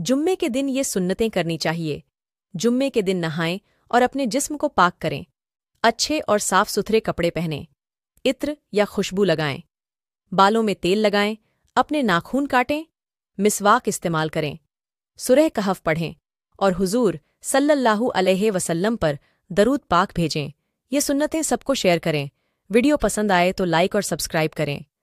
जुम्मे के दिन ये सुन्नतें करनी चाहिए जुम्मे के दिन नहाएं और अपने जिस्म को पाक करें अच्छे और साफ सुथरे कपड़े पहनें इत्र या खुशबू लगाएं बालों में तेल लगाएं अपने नाखून काटें मिसवाक इस्तेमाल करें सुरह कहफ पढ़ें और हुजूर सल्लल्लाहु अलैहि वसल्लम पर दरूद पाक भेजें ये सुन्नतें सबको शेयर करें वीडियो पसंद आए तो लाइक और सब्सक्राइब करें